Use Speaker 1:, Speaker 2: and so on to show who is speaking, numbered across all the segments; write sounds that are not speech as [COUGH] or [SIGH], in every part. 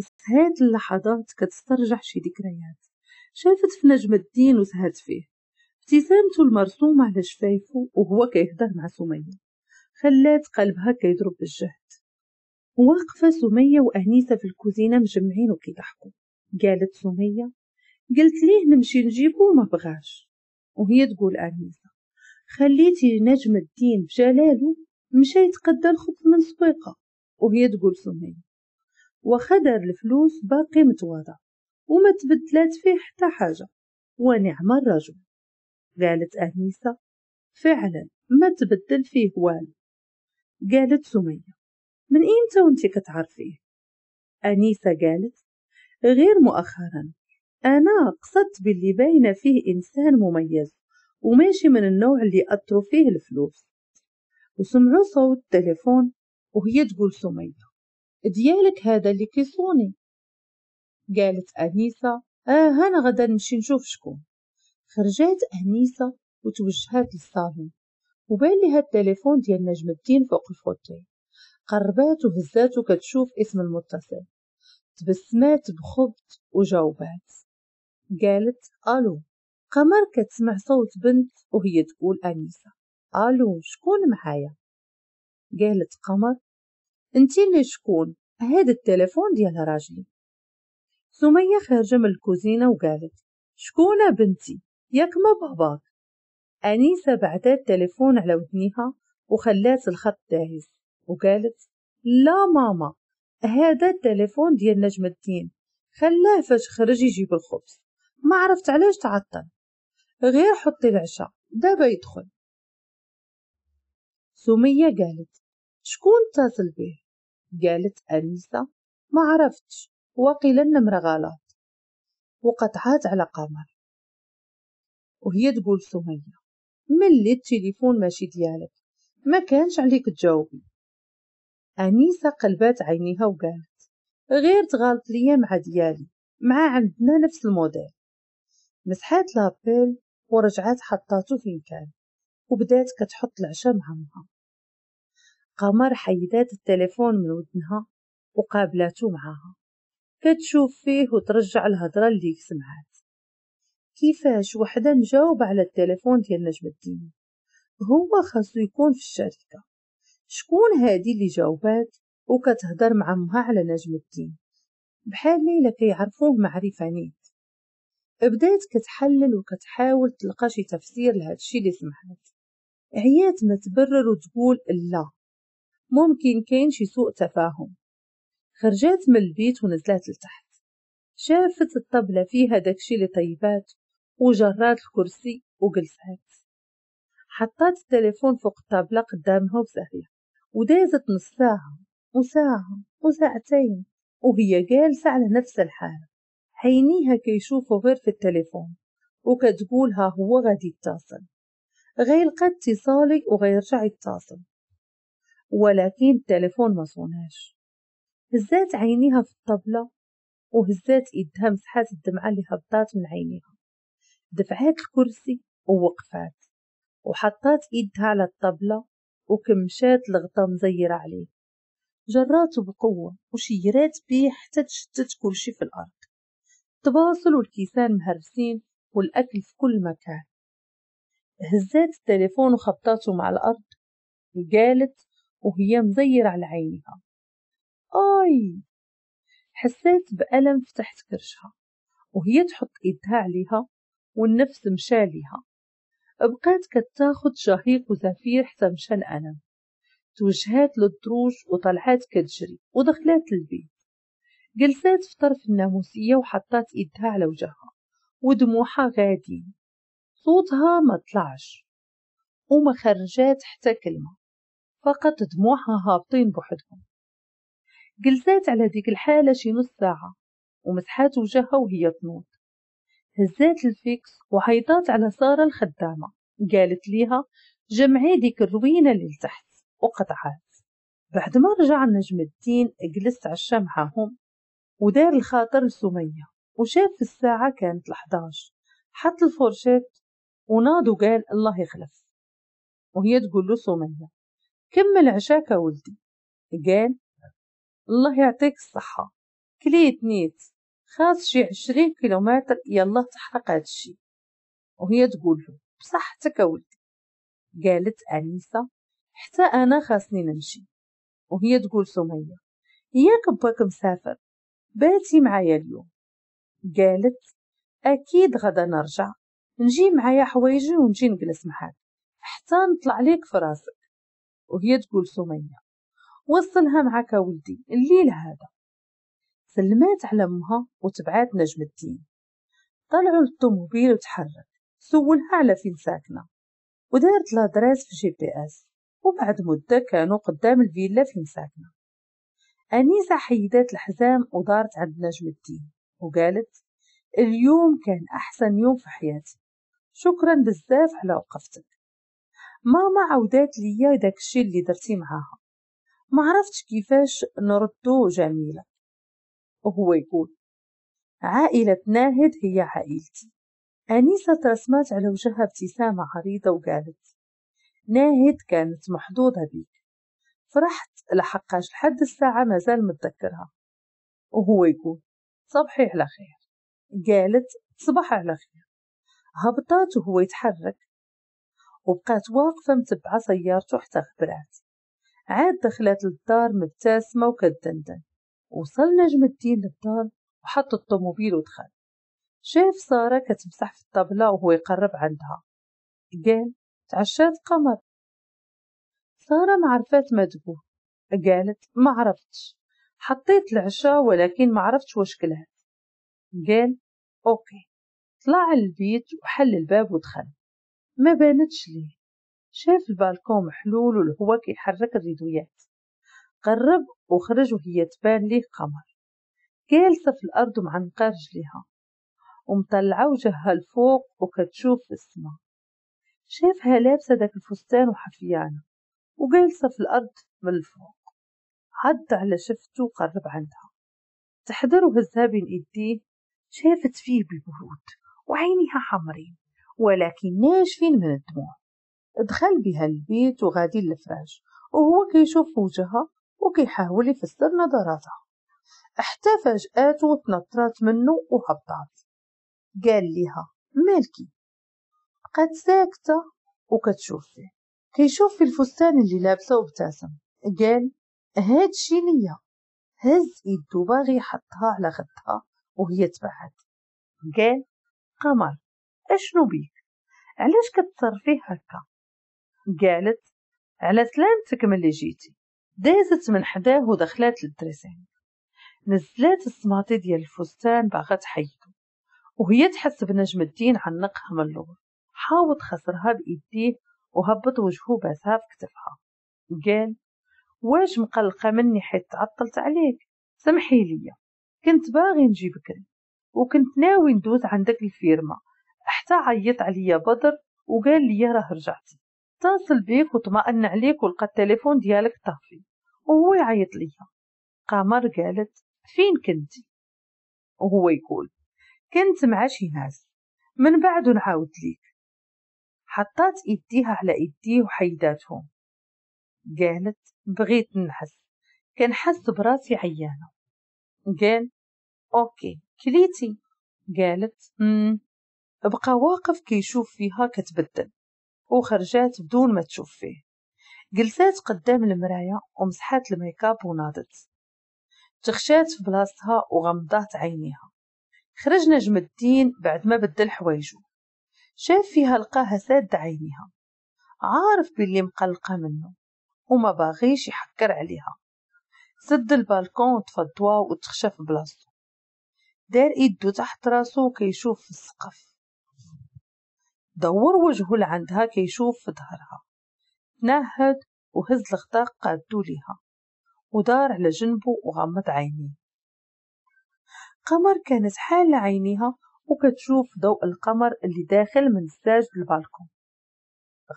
Speaker 1: وفي هاد اللحظات كتسترجع شي ذكريات شافت في نجم الدين وسهات فيه ابتسامته المرسومة على شفايفه وهو كيهضر مع سمية خلات قلبها كيضرب بالجهد واقفة سمية وأنيسة في الكوزينة مجمعين وكيضحكوا قالت سمية قلت ليه نمشي نجيبو وما بغاش وهي تقول أنيسة خليتي نجم الدين بجلاله مشى يتقدى الخبز من سويقة وهي تقول سمية وخدر الفلوس باقي متواضع وما تبدلات فيه حتى حاجة ونعم الرجل قالت أنيسة فعلا ما تبدل فيه والو قالت سمية من إمتى وانت كتعرفيه أنيسة قالت غير مؤخرا أنا قصدت باللي باينة فيه إنسان مميز وماشي من النوع اللي أطرو فيه الفلوس وسمعوا صوت التليفون وهي تقول سمية ديالك هذا اللي كيصوني قالت أنيسة آه أنا غدا نمشي نشوف شكون خرجات أنيسة وتوجهات للصالون وبان ليها التليفون ديال نجم الدين فوق الفوتي قربات وهزات وكتشوف اسم المتصل تبسمات بخبط وجاوبات قالت الو قمر كتسمع صوت بنت وهي تقول انيسه الو شكون معايا قالت قمر انتي اللي شكون هاد التليفون ديال راجلي سمية خارجة من الكوزينة وقالت شكون بنتي ياك ما باباك أنيسة بعثت تليفون على ودنيها وخلات الخط داهز وقالت لا ماما هذا التليفون ديال نجم الدين خلاه فاش خرج يجيب الخبز ما عرفت علاش تعطل غير حطي العشاء دابا يدخل سمية قالت شكون اتصل به قالت أنيسة ما عرفتش وقيل النمرة غلط وقطعات على قمر وهي تقول سمية ملي التليفون ماشي ديالك ما كانش عليك تجاوبي أنيسة قلبات عينيها وقالت غير تغلط ليا مع ديالي مع عندنا نفس الموديل مسحات لابيل ورجعات حطاتو فين كان وبدات كتحط العشاء مع قمر حيدات التليفون من ودنها وقابلاتو معاها كتشوف فيه وترجع الهضرة اللي سمعات كيفاش وحدة مجاوبة على التليفون ديال نجم الدين هو خاصو يكون في الشركة شكون هادي اللي جاوبات وكتهضر مع امها على نجم الدين بحال ليلى كيعرفوه معرفة نيت بدات كتحلل وكتحاول تلقى شي تفسير لهادشي اللي سمعات عيات ما تبرر وتقول لا ممكن كان شي سوء تفاهم خرجت من البيت ونزلت لتحت شافت الطبلة فيها داكشي اللي طيبات وجرات الكرسي وجلسات حطات التليفون فوق الطابلة قدامها بزهرية ودازت نص ساعة وساعة وساعتين وهي جالسة على نفس الحال عينيها كيشوفوا غير في التليفون وكتقولها هو غادي يتصل غير غيلقى اتصالي وغيرجع يتصل ولكن التليفون ما صوناش هزات عينيها في الطبلة وهزات إيدها مسحات الدمعة اللي هبطات من عينيها دفعات الكرسي ووقفات وحطات إيدها على الطبلة وكمشات لغطة مزيرة عليه جراته بقوة وشيرات بيه حتى تشتت كل شي في الأرض التواصل والكيسان مهرسين والأكل في كل مكان هزات التليفون وخبطاته مع الأرض وقالت وهي مزيرة على عينها آي حسيت بألم فتحت كرشها وهي تحط إيدها عليها والنفس مشاليها بقات كتاخد شهيق وزفير حتى مشى الألم توجهات للدروج وطلعات كتجري ودخلت البيت جلسات في طرف الناموسية وحطت إيدها على وجهها ودموعها غادي صوتها ما طلعش وما خرجت حتى كلمة فقط دموعها هابطين بوحدهم جلسات على ديك الحالة شي نص ساعة ومسحات وجهها وهي تنوض هزات الفيكس وهيطات على سارة الخدامة قالت ليها جمعي ديك الروينة اللي لتحت وقطعات بعد ما رجع نجم الدين جلست عشا معاهم ودار الخاطر لسمية وشاف في الساعة كانت الحداش حط الفرشات وناض وقال الله يخلف وهي تقول له سمية كمل عشاك ولدي قال الله يعطيك الصحة كليت نيت خاص شي عشرين كيلومتر يلا تحرق هادشي وهي تقول له بصحتك ولدي قالت أنيسة حتى أنا خاصني نمشي وهي تقول سمية ياك باك مسافر باتي معايا اليوم قالت أكيد غدا نرجع نجي معايا حوايجي ونجي نجلس معاك حتى نطلع ليك في راسك وهي تقول سمية وصلها معك ولدي الليل هذا سلمات على أمها وتبعات نجم الدين طلعوا للطوموبيل وتحرك سولها على فين ساكنة ودارت لادراس في جي بي اس وبعد مدة كانوا قدام الفيلا فين ساكنة أنيسة حيدات الحزام ودارت عند نجم الدين وقالت اليوم كان أحسن يوم في حياتي شكرا بزاف على وقفتك ماما عودات ليا داك اللي درتي معاها ما عرفتش كيفاش نردو جميلة وهو يقول عائلة ناهد هي عائلتي أنيسة ترسمات على وجهها ابتسامة عريضة وقالت ناهد كانت محظوظة بيك فرحت لحقاش لحد الساعة مازال متذكرها وهو يقول صبحي على خير قالت صباح على خير هبطات وهو يتحرك وبقات واقفة متبعة سيارته حتى خبرات عاد دخلت للدار مبتسمة وكدندن وصل نجم الدين للدار وحط الطوموبيل ودخل شاف سارة كتمسح في الطبلة وهو يقرب عندها قال تعشات قمر سارة ما ما تقول قالت ما عرفتش حطيت العشاء ولكن ما عرفتش واش كلها قال اوكي طلع البيت وحل الباب ودخل ما بانتش ليه شاف البالكون محلول والهوا كيحرك الريدويات قرب وخرج وهي تبان ليه قمر جالسة في الأرض ومعنقة رجليها ومطلعة وجهها الفوق وكتشوف السما شافها لابسة داك الفستان وحفيانة وجالسة في الأرض من الفوق عض على شفته وقرب عندها تحضر وهزها بين إيديه شافت فيه بالبرود وعينيها حمرين ولكن ناشفين من الدموع دخل بها البيت وغادي للفراش وهو كيشوف وجهها وكيحاول يفسر نظراتها حتى فجأته تنطرات منه وهبطات قال لها مالكي بقات ساكتة وكتشوف فيه كيشوف في الفستان اللي لابسه وابتسم قال هادشي ليا هز ايدو باغي يحطها على خدها وهي تبعد قال قمر اشنو بيك علاش كتصر فيه هكا قالت على سلامتك ملي اللي جيتي دازت من حداه ودخلات للدريسين نزلات السماطي ديال الفستان باغا تحيدو وهي تحس بنجم الدين عنقها من اللور حاوط خسرها بايديه وهبط وجهو باسها في كتفها قال واش مقلقه مني حيت تعطلت عليك سمحي ليا كنت باغي نجيبك وكنت ناوي ندوز عندك الفيرما ساعة عيط عليا بدر وقال لي راه رجعت اتصل بيك وطمأن عليك ولقى التليفون ديالك طافي وهو يعيط ليا قمر قالت فين كنتي وهو يقول كنت مع شي ناس من بعد نعاود ليك حطات ايديها على ايديه وحيداتهم قالت بغيت نحس كنحس براسي عيانه قال اوكي كليتي قالت مم بقى واقف كيشوف فيها كتبدل وخرجات بدون ما تشوف فيه جلسات قدام المراية ومسحات الميكاب ونادت تخشات في بلاصتها وغمضات عينيها خرج نجم الدين بعد ما بدل حوايجو شاف فيها لقاها ساد عينيها عارف باللي مقلقة منه وما باغيش يحكر عليها سد البالكون وتفضوا وتخشى في بلاصتو دار ايدو تحت راسو كيشوف في السقف دور وجهه لعندها كيشوف في ظهرها تنهد وهز الغطاء قادو ليها ودار على جنبه وغمض عينيه قمر كانت حال عينيها وكتشوف ضوء القمر اللي داخل من زجاج البالكون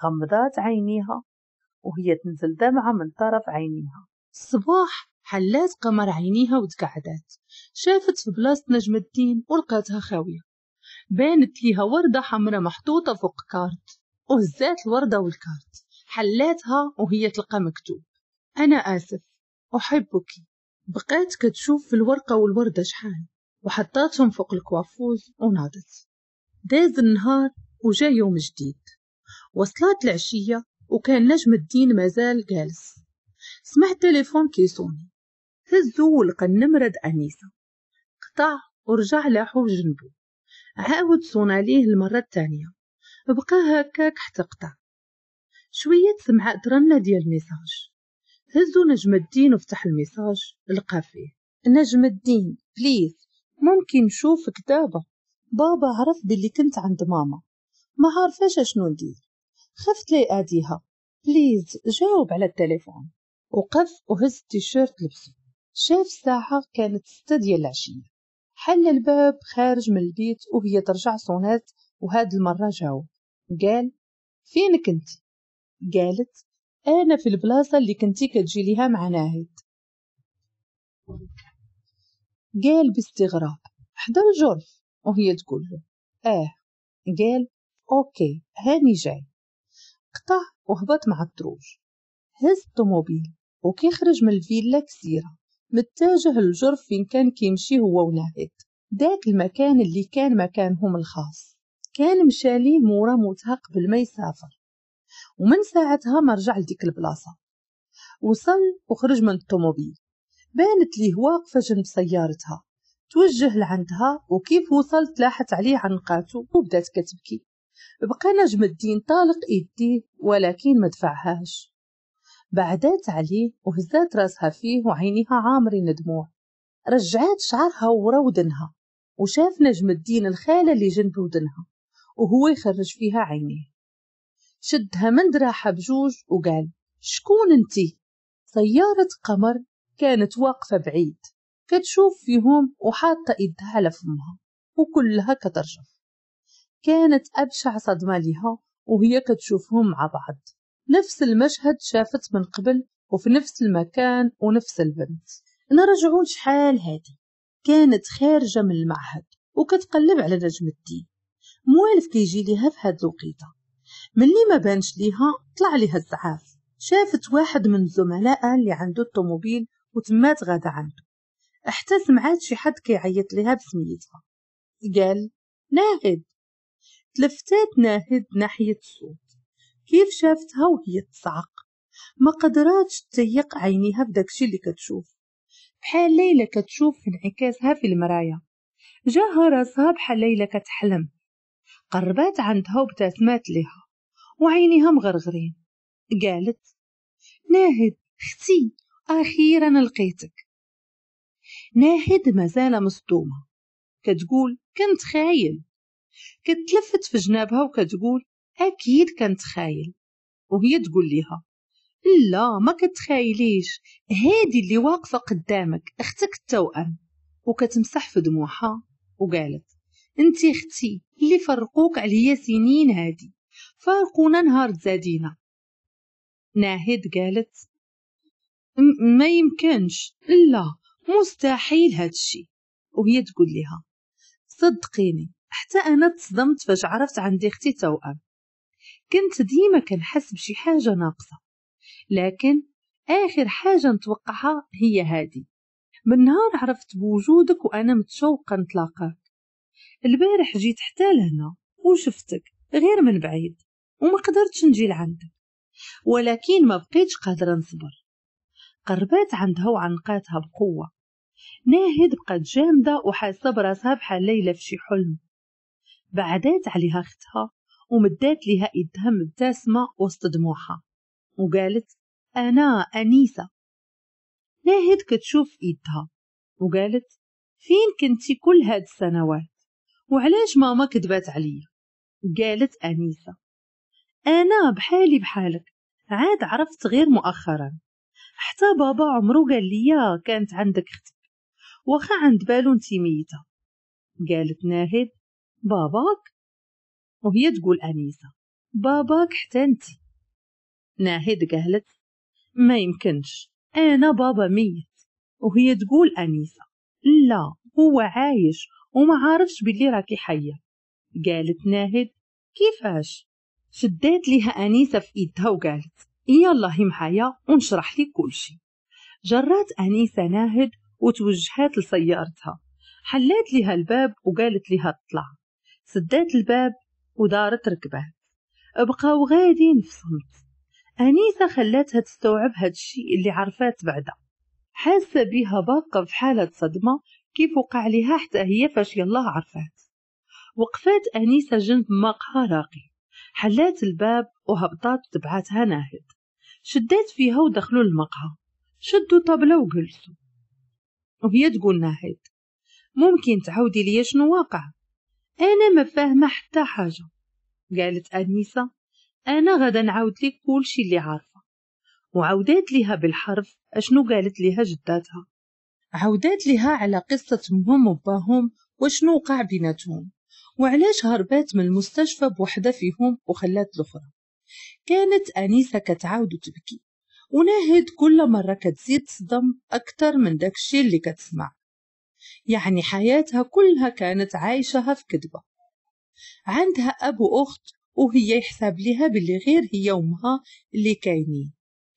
Speaker 1: غمضات عينيها وهي تنزل دمعة من طرف عينيها الصباح حلات قمر عينيها وتقعدات شافت في بلاصة نجم الدين ولقاتها خاوية بانت ليها وردة حمراء محطوطة فوق كارت وهزات الوردة والكارت حلاتها وهي تلقى مكتوب أنا آسف أحبك بقيت كتشوف في الورقة والوردة شحال وحطاتهم فوق الكوافوز ونادت داز النهار وجا يوم جديد وصلت العشية وكان نجم الدين مازال جالس سمعت تليفون كيسوني هزو ولقى النمرة أنيسة قطع ورجع لاحو جنبو عاود صون عليه المرة التانية بقى هكاك حتى قطع شوية سمع درنا ديال الميساج هزو نجم الدين وفتح الميساج لقى فيه نجم الدين بليز ممكن نشوفك دابا بابا عرف باللي كنت عند ماما ما عارفاش اشنو ندير خفت لي اديها بليز جاوب على التليفون وقف وهز التيشيرت لبسه شاف الساعة كانت ستة ديال العشية حل الباب خارج من البيت وهي ترجع صونات وهاد المرة جاو قال فين كنت؟ قالت أنا في البلاصة اللي كنتي كتجي ليها مع ناهد قال باستغراب حدا الجرف وهي تقول له آه قال أوكي هاني جاي قطع وهبط مع الدروج هز الطوموبيل وكيخرج من الفيلا كسيرة متجه الجرف فين كان كيمشي هو ولاد داك المكان اللي كان مكانهم الخاص كان مشالي مورا موتها قبل ما يسافر ومن ساعتها ما رجع لديك البلاصه وصل وخرج من الطوموبيل بانت ليه واقفه جنب سيارتها توجه لعندها وكيف وصلت تلاحت عليه عنقاتو وبدات كتبكي بقى نجم الدين طالق ايديه ولكن ما دفعهاش بعدات عليه وهزات راسها فيه وعينيها عامرين دموع رجعت شعرها ورا ودنها وشاف نجم الدين الخالة اللي جنب ودنها وهو يخرج فيها عينيه شدها من دراعها بجوج وقال شكون انتي سيارة قمر كانت واقفة بعيد كتشوف فيهم وحاطة إيدها على فمها وكلها كترجف كانت أبشع صدمة لها وهي كتشوفهم مع بعض نفس المشهد شافت من قبل وفي نفس المكان ونفس البنت نرجعوا شحال هادي كانت خارجة من المعهد وكتقلب على نجم الدين موالف كيجي ليها في هاد الوقيته ملي ما بانش ليها طلع ليها الزعاف شافت واحد من زملائها اللي عنده الطوموبيل وتمات غدا عنده حتى سمعات شي حد كيعيط ليها بسميتها قال ناهد تلفتات ناهد ناحية الصوت كيف شافتها وهي تصعق ما قدراتش تيق عينيها بداكشي اللي كتشوف بحال ليلى كتشوف انعكاسها في المرايا جاها راسها بحال ليلى كتحلم قربات عندها وبتسمات لها وعينيها مغرغرين قالت ناهد اختي اخيرا لقيتك ناهد مازال مصدومه كتقول كنت خايل كتلفت في جنابها وكتقول أكيد كنتخايل وهي تقول ليها لا ما كتخايليش هادي اللي واقفة قدامك أختك التوأم وكتمسح في دموعها وقالت انتي اختي اللي فرقوك عليا سنين هادي فارقونا نهار تزادينا ناهد قالت ما يمكنش لا مستحيل هادشي وهي تقول لها صدقيني حتى انا تصدمت فاش عرفت عندي اختي توأم كنت ديما كنحس بشي حاجة ناقصة لكن آخر حاجة نتوقعها هي هادي من نهار عرفت بوجودك وأنا متشوقة نتلاقاك البارح جيت حتى لهنا وشفتك غير من بعيد وما قدرتش نجي لعندك ولكن ما بقيتش قادرة نصبر قربات عندها وعنقاتها بقوة ناهد بقات جامدة وحاسة براسها بحال ليلة في شي حلم بعدات عليها اختها ومدات لها يدها مبتسمة وسط دموعها وقالت أنا أنيسة ناهد كتشوف يدها وقالت فين كنتي كل هاد السنوات وعلاش ماما كدبات عليا قالت أنيسة أنا بحالي بحالك عاد عرفت غير مؤخرا حتى بابا عمرو قال لي كانت عندك اختك واخا عند بالو انتي ميتة قالت ناهد باباك وهي تقول أنيسة باباك حتى انت ناهد قالت ما يمكنش أنا بابا ميت وهي تقول أنيسة لا هو عايش وما عارفش بلي راكي حية قالت ناهد كيفاش شدات ليها أنيسة في إيدها وقالت يلا معايا ونشرح لك كل شي جرات أنيسة ناهد وتوجهات لسيارتها حلات لها الباب وقالت لها اطلع سدات الباب ودارت ركبه بقاو غاديين في أنيسة خلاتها تستوعب هاد الشيء اللي عرفات بعدا حاسة بيها باقة في حالة صدمة كيف وقع لها حتى هي فاش يلاه عرفات وقفات أنيسة جنب مقهى راقي حلات الباب وهبطات تبعاتها ناهد شدات فيها ودخلوا المقهى شدوا طبلة وجلسوا وهي تقول ناهد ممكن تعودي ليا شنو واقع أنا ما فاهمة حتى حاجة قالت أنيسة أنا غدا نعاود لك كل شي اللي عارفة وعودات ليها بالحرف أشنو قالت ليها جداتها عودات ليها على قصة مهم وباهم وشنو وقع بيناتهم وعلاش هربات من المستشفى بوحدة فيهم وخلات الأخرى كانت أنيسة كتعاود تبكي وناهد كل مرة كتزيد تصدم أكتر من داكشي اللي كتسمع يعني حياتها كلها كانت عايشها في كذبة عندها أب وأخت وهي يحسب لها باللي غير هي أمها اللي كاينين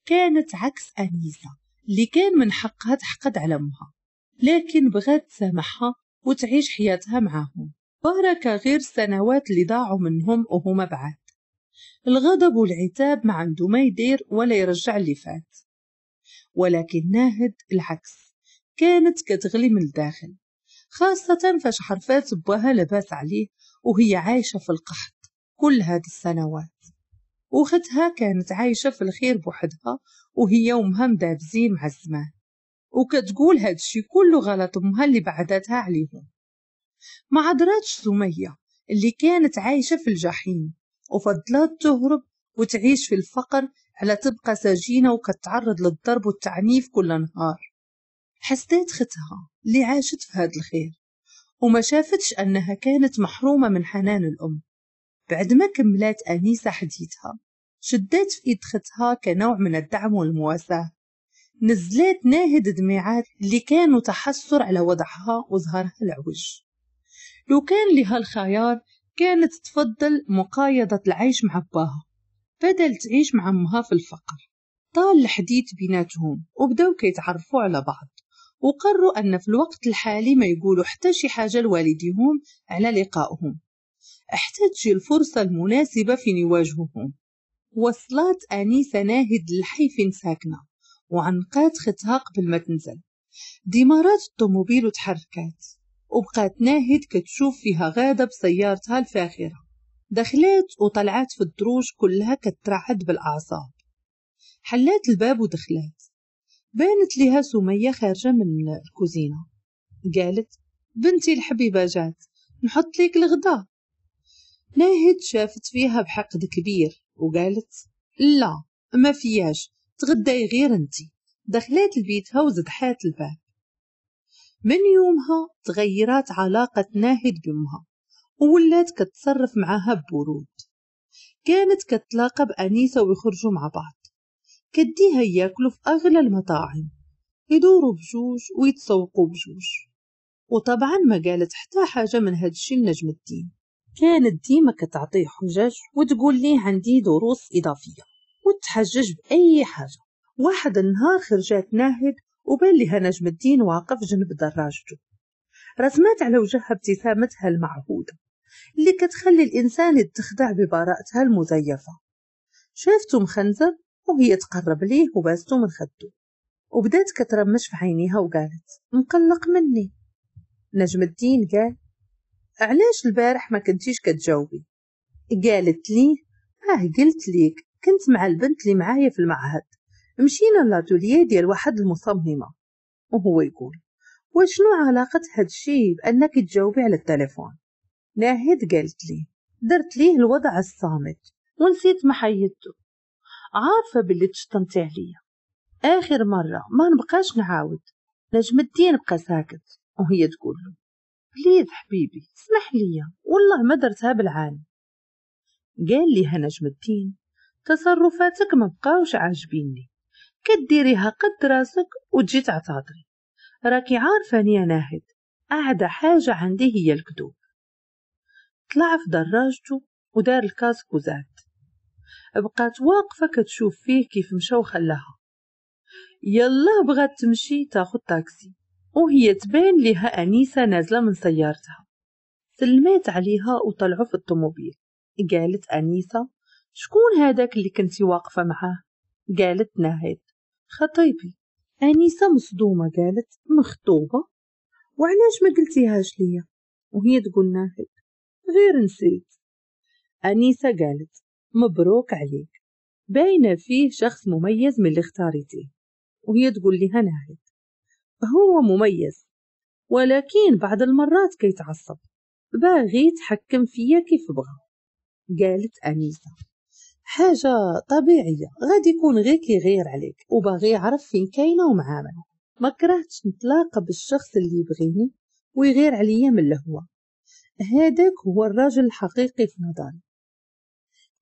Speaker 1: كانت عكس أنيسة اللي كان من حقها تحقد على أمها لكن بغات تسامحها وتعيش حياتها معاهم بارك غير السنوات اللي ضاعوا منهم وهما بعد الغضب والعتاب ما عنده ما يدير ولا يرجع اللي فات ولكن ناهد العكس كانت كتغلي من الداخل خاصة فاش حرفات بوها لباس عليه وهي عايشة في القحط كل هاد السنوات وختها كانت عايشة في الخير بوحدها وهي أمها مدابزين مع الزمان وكتقول هاد الشي كله غلط امها اللي بعدتها عليهم ما عدراتش سمية اللي كانت عايشة في الجحيم وفضلات تهرب وتعيش في الفقر على تبقى سجينة وكتعرض للضرب والتعنيف كل نهار حسدات ختها اللي عاشت في هذا الخير وما شافتش أنها كانت محرومة من حنان الأم بعد ما كملت أنيسة حديثها شدات في إيد ختها كنوع من الدعم والمواساة نزلات ناهد دميعات اللي كانوا تحسر على وضعها وظهرها العوج لو كان لها الخيار كانت تفضل مقايضة العيش مع باها بدل تعيش مع أمها في الفقر طال الحديث بيناتهم وبدأوا كيتعرفوا على بعض وقروا أن في الوقت الحالي ما يقولوا حتى شي حاجة لوالديهم على لقائهم احتج الفرصة المناسبة في يواجهوهم وصلات أنيسة ناهد للحي فين ساكنة وعنقات ختها قبل ما تنزل ديمارات الطوموبيل وتحركات وبقات ناهد كتشوف فيها غادة بسيارتها الفاخرة دخلات وطلعت في الدروج كلها كترعد بالأعصاب حلات الباب ودخلت بانت لها سمية خارجة من الكوزينة قالت بنتي الحبيبة جات نحط ليك الغدا ناهد شافت فيها بحقد كبير وقالت لا ما فياش تغداي غير انتي دخلت لبيتها وزدحات الباب من يومها تغيرت علاقة ناهد بأمها وولات كتصرف معها ببرود كانت كتلاقى بأنيسة ويخرجوا مع بعض كديها ياكلوا في أغلى المطاعم يدوروا بجوج ويتسوقوا بجوج وطبعا ما قالت حتى حاجة من هادشي لنجم الدين كانت ديما كتعطيه حجج وتقول ليه عندي دروس إضافية وتحجج بأي حاجة واحد النهار خرجات ناهد وبان لها نجم الدين واقف جنب دراجته رسمات على وجهها ابتسامتها المعهودة اللي كتخلي الإنسان يتخدع ببراءتها المزيفة شافته مخنزر وهي تقرب ليه وباستو من خدو وبدات كترمش في عينيها وقالت مقلق مني نجم الدين قال علاش البارح ما كنتيش كتجاوبي قالت لي اه قلت ليك كنت مع البنت اللي معايا في المعهد مشينا لاتوليي ديال واحد المصممة وهو يقول وشنو علاقة هادشي بأنك تجاوبي على التليفون ناهد قالت لي درت ليه الوضع الصامت ونسيت ما حيدته عارفة باللي تشطنتي عليا آخر مرة ما نبقاش نعاود نجم الدين بقى ساكت وهي تقول له بليد حبيبي اسمح لي والله ما درتها بالعالم قال ليها نجم الدين تصرفاتك ما بقاوش عاجبيني كديريها قد راسك وتجي تعتذري راكي عارفاني يا ناهد أعدى حاجة عندي هي الكذوب طلع في دراجته ودار الكاسك وزاد بقات واقفة كتشوف فيه كيف مشى وخلاها يلا بغات تمشي تاخد تاكسي وهي تبان ليها أنيسة نازلة من سيارتها سلمات عليها وطلعوا في الطوموبيل قالت أنيسة شكون هذاك اللي كنتي واقفة معاه قالت ناهد خطيبي أنيسة مصدومة قالت مخطوبة وعلاش ما قلتيهاش ليا وهي تقول ناهد غير نسيت أنيسة قالت مبروك عليك باينة فيه شخص مميز من اللي اختاريتيه وهي تقول لي هناهد هو مميز ولكن بعض المرات كيتعصب باغي يتحكم فيا كيف بغى قالت أنيسة حاجة طبيعية غادي يكون غير كيغير عليك وباغي يعرف فين كاينة ومعامل ما كرهتش نتلاقى بالشخص اللي يبغيني ويغير عليا من الهوى هذاك هو الراجل الحقيقي في نظري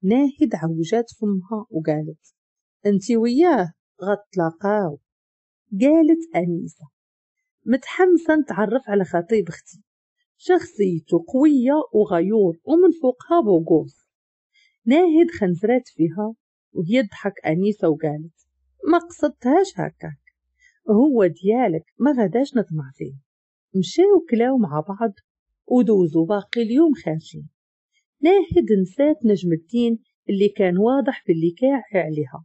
Speaker 1: ناهد عوجات فمها وقالت انت وياه غتلاقاو قالت أنيسة متحمسة نتعرف على خطيب اختي شخصيته قوية وغيور ومن فوقها بوقوف ناهد خنزرات فيها وهي ضحك أنيسة وقالت ما قصدتهاش هكاك هو ديالك ما غداش نطمع فيه مشاو كلاو مع بعض ودوزوا باقي اليوم خارجين لاهد نسات نجم الدين اللي كان واضح في اللي كاع عليها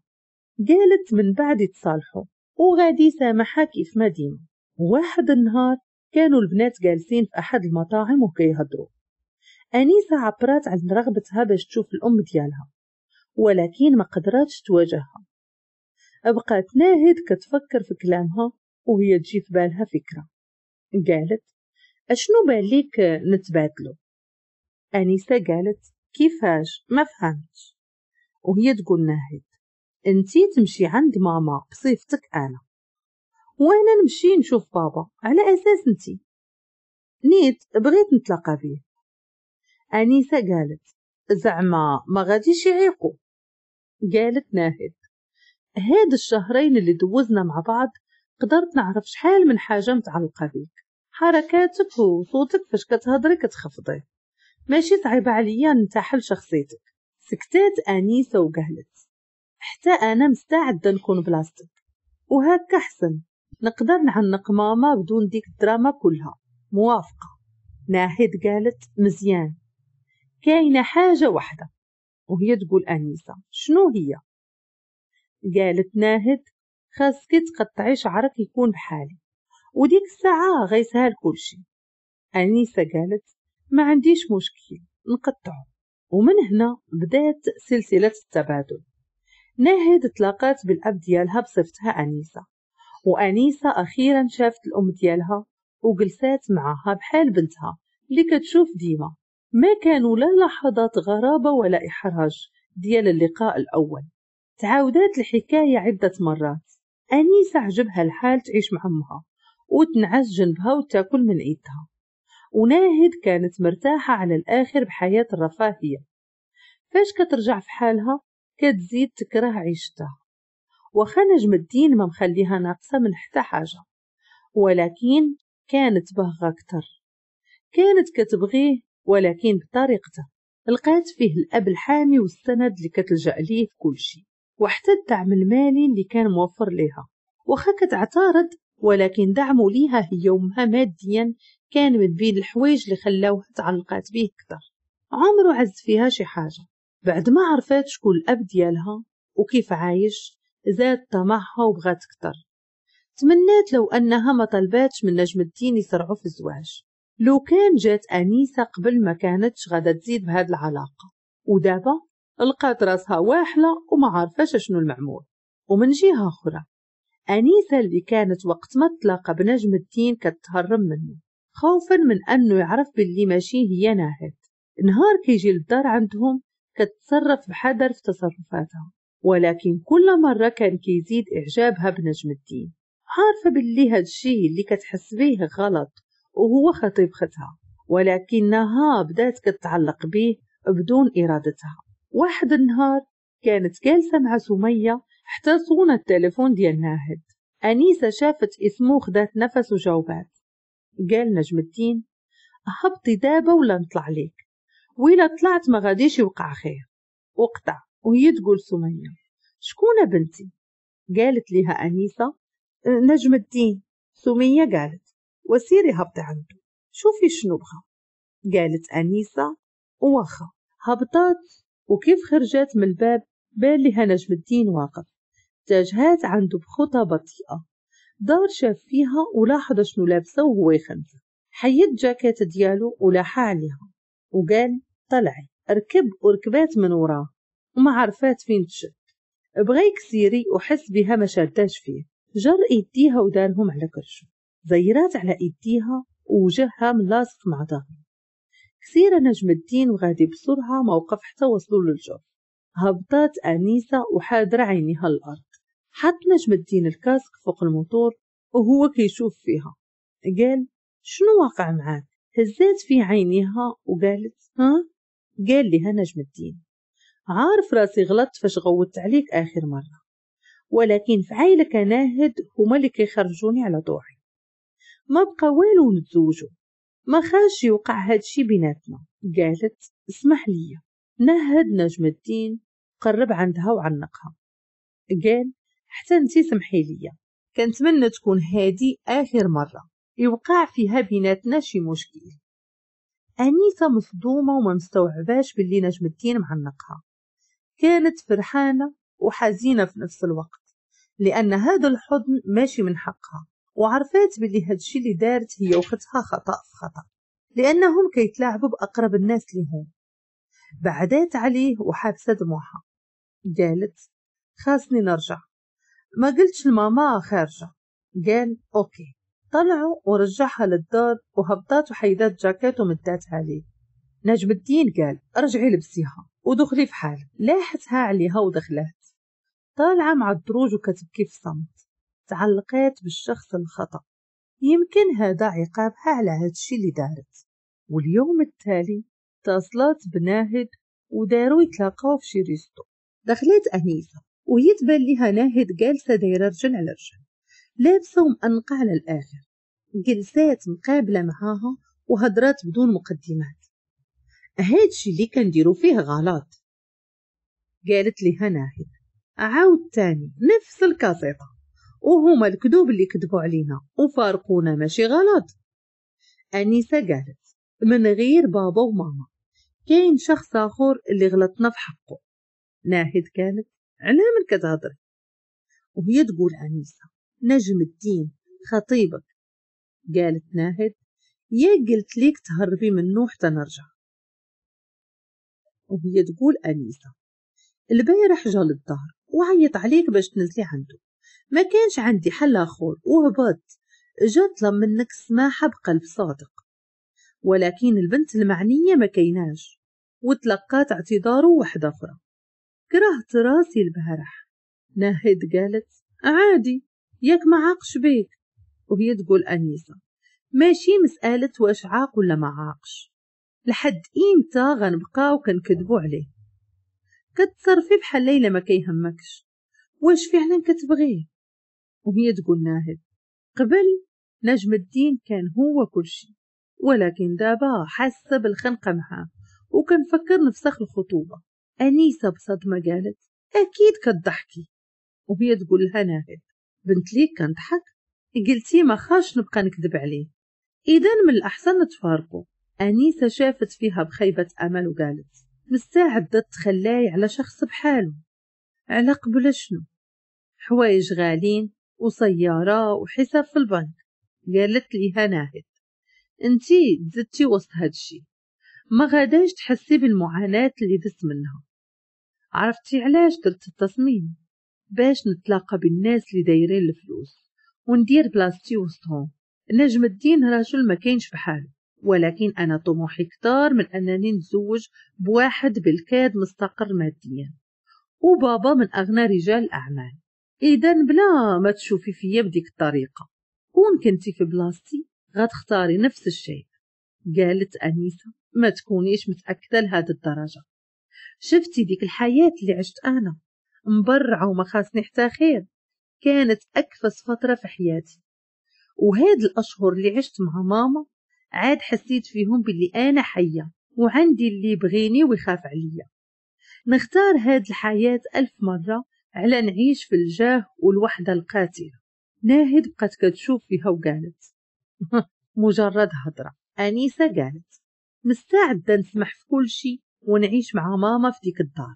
Speaker 1: قالت من بعد تصالحوا وغادي يسامحها كيف ما ديما واحد النهار كانوا البنات جالسين في أحد المطاعم وكيهضروا أنيسة عبرات عن رغبتها باش تشوف الأم ديالها ولكن ما قدراتش تواجهها بقات ناهد كتفكر في كلامها وهي تجي في بالها فكرة قالت أشنو بالك نتبادلو أنيسة قالت كيفاش ما فهمتش وهي تقول ناهد انتي تمشي عند ماما بصفتك أنا وأنا نمشي نشوف بابا على أساس انتي نيت بغيت نتلاقى بيه أنيسة قالت زعما ما غاديش يعيقو قالت ناهد هاد الشهرين اللي دوزنا مع بعض قدرت نعرف شحال من حاجة متعلقة بيك حركاتك وصوتك فاش كتهضري كتخفضي ماشي صعيبة عليا نتاحل شخصيتك سكتات أنيسة وقهلت حتى أنا مستعدة نكون بلاصتك وهكا حسن نقدر نعنق ماما بدون ديك الدراما كلها موافقة ناهد قالت مزيان كاينة حاجة واحدة وهي تقول أنيسة شنو هي قالت ناهد خاصك تقطعي شعرك يكون بحالي وديك الساعة غيسهل كلشي أنيسة قالت ما عنديش مشكل نقطع ومن هنا بدات سلسلة التبادل ناهد تلاقات بالأب ديالها بصفتها أنيسة وأنيسة أخيرا شافت الأم ديالها وجلسات معها بحال بنتها اللي كتشوف ديما ما كانوا لا لحظات غرابة ولا إحراج ديال اللقاء الأول تعاودات الحكاية عدة مرات أنيسة عجبها الحال تعيش مع أمها وتنعس جنبها وتاكل من إيدها وناهد كانت مرتاحة على الآخر بحياة الرفاهية فاش كترجع في حالها كتزيد تكره عيشتها وخا نجم الدين ما مخليها ناقصة من حتى حاجة ولكن كانت بهغة أكثر كانت كتبغيه ولكن بطريقته لقات فيه الأب الحامي والسند اللي كتلجأ ليه في كل شيء وحتى الدعم المالي اللي كان موفر ليها وخا كتعترض ولكن دعموا ليها هي أمها ماديا كان مدبين الحوايج اللي خلاوها تعلقات بيه كتر عمرو عز فيها شي حاجة بعد ما عرفت شكون الأب ديالها وكيف عايش زاد طمعها وبغات كتر تمنيت لو أنها ما طلباتش من نجم الدين يسرعوا في الزواج لو كان جات أنيسة قبل ما كانتش غادا تزيد بهاد العلاقة ودابا لقات راسها واحلة وما عارفاش شنو المعمول ومن جهة أخرى أنيسة اللي كانت وقت ما تلاقى بنجم الدين كتهرم منه خوفا من أنه يعرف باللي ماشي هي ناهد نهار كيجي للدار عندهم كتصرف بحذر في تصرفاتها ولكن كل مرة كان كيزيد إعجابها بنجم الدين عارفة باللي هاد الشي اللي كتحس بيه غلط وهو خطيب ختها ولكنها بدات كتعلق بيه بدون إرادتها واحد النهار كانت جالسة مع سمية حتى صون التليفون ديال ناهد أنيسة شافت اسمو خدات نفس وجاوبات قال نجم الدين هبطي دابا ولا نطلع ليك وإلا طلعت ما غاديش يوقع خير وقطع وهي تقول سمية شكون بنتي قالت لها أنيسة أه، نجم الدين سمية قالت وسيري هبطي عنده شوفي شنو بغا قالت أنيسة واخا هبطت وكيف خرجت من الباب بان لها نجم الدين واقف تجهات عنده بخطى بطيئة دار شاف فيها ولاحظ شنو لابسة وهو يخدم حيد جاكيت ديالو ولاحا عليها وقال طلعي ركب وركبات من وراه وما عرفات فين تشد بغيك سيري وحس بها ما شالتاش فيه جر ايديها ودارهم على كرشو زيرات على ايديها ووجهها ملاصق مع ظهرها كثيرة نجم الدين وغادي بسرعة موقف حتى وصلوا للجر هبطات أنيسة وحادرة عينيها الأرض حط نجم الدين الكاسك فوق الموتور وهو كيشوف فيها قال شنو واقع معاك هزات في عينيها وقالت ها قال لها نجم الدين عارف راسي غلطت فاش غوت عليك آخر مرة ولكن في عائلك ناهد هما اللي كيخرجوني على ضوعي ما بقى والو نتزوجو ما خاش يوقع هادشي بيناتنا قالت اسمح لي نهد نجم الدين قرب عندها وعنقها قال حتى انتي سمحي ليا كنتمنى تكون هادي آخر مرة يوقع فيها بيناتنا شي مشكل أنيسة مصدومة وما مستوعباش باللي نجم الدين معنقها كانت فرحانة وحزينة في نفس الوقت لأن هذا الحضن ماشي من حقها وعرفات باللي هادشي اللي دارت هي وختها خطأ في خطأ لأنهم كيتلاعبوا بأقرب الناس ليهم بعدات عليه وحابسة دموعها قالت خاصني نرجع ما قلتش لماما خارجة قال أوكي طلعوا ورجعها للدار وهبطات وحيدات جاكيت ومداتها لي نجم الدين قال ارجعي لبسيها ودخلي في حال لاحتها عليها ودخلت طالعة مع الدروج وكتبكي في صمت تعلقات بالشخص الخطأ يمكن هذا عقابها على هادشي اللي دارت واليوم التالي تصلت بناهد وداروا يتلاقاو في شي ريستو دخلت أنيسة ويتبان ليها ناهد جالسة دايرة رجل على رجل لابسة ومأنقة على الآخر جلسات مقابلة معاها وهضرات بدون مقدمات هادشي اللي ديرو فيه غلط قالت ليها ناهد عاود تاني نفس الكاسيطة وهما الكذوب اللي كذبوا علينا وفارقونا ماشي غلط أنيسة قالت من غير بابا وماما كاين شخص آخر اللي غلطنا في حقه ناهد قالت على من كتهضري وهي تقول عنيسة نجم الدين خطيبك قالت ناهد يا قلت ليك تهربي منه حتى نرجع وهي تقول أنيسة البارح جا للدار وعيط عليك باش تنزلي عنده ما كانش عندي حل آخر وهبط جا طلب منك سماحة بقلب صادق ولكن البنت المعنية ما كيناش وتلقات اعتذاره وحدة أخرى كرهت راسي البارح نهد قالت عادي ياك معاقش بيك وهي تقول أنيسة ماشي مسألة واش عاق ولا ما عاقش لحد إمتى غنبقاو كنكدبو عليه كتصرفي بحال ليلى ما كيهمكش واش فعلا كتبغيه وهي تقول ناهد قبل نجم الدين كان هو كلشي ولكن دابا حاسه بالخنقه معاه وكنفكر نفسخ الخطوبه أنيسة بصدمة قالت أكيد كتضحكي وهي تقول لها ناهد بنت ليك كنضحك قلتي ما خاش نبقى نكذب عليه إذا من الأحسن تفارقوا أنيسة شافت فيها بخيبة أمل وقالت مستعدة تخلاي على شخص بحاله على قبل شنو حوايج غالين وسيارة وحساب في البنك قالت ليها ناهد انتي زدتي وسط هادشي ما غاداش تحسي بالمعاناة اللي دست منها عرفتي علاش درت التصميم باش نتلاقى بالناس اللي دايرين الفلوس وندير بلاصتي وسطهم نجم الدين راجل ما كاينش بحال ولكن انا طموحي كتار من انني نتزوج بواحد بالكاد مستقر ماديا وبابا من اغنى رجال الاعمال اذا بلا ما تشوفي فيا بديك الطريقه كون كنتي في بلاصتي غتختاري نفس الشيء قالت انيسه ما تكونيش متاكده لهاد الدرجه شفتي ديك الحياة اللي عشت أنا مبرعة وما خاصني حتى خير كانت أكفس فترة في حياتي وهاد الأشهر اللي عشت مع ماما عاد حسيت فيهم باللي أنا حية وعندي اللي يبغيني ويخاف عليا نختار هاد الحياة ألف مرة على نعيش في الجاه والوحدة القاتلة ناهد بقات كتشوف فيها وقالت [LAUGHS] مجرد هضرة أنيسة قالت مستعدة نسمح في كل شي ونعيش مع ماما في ديك الدار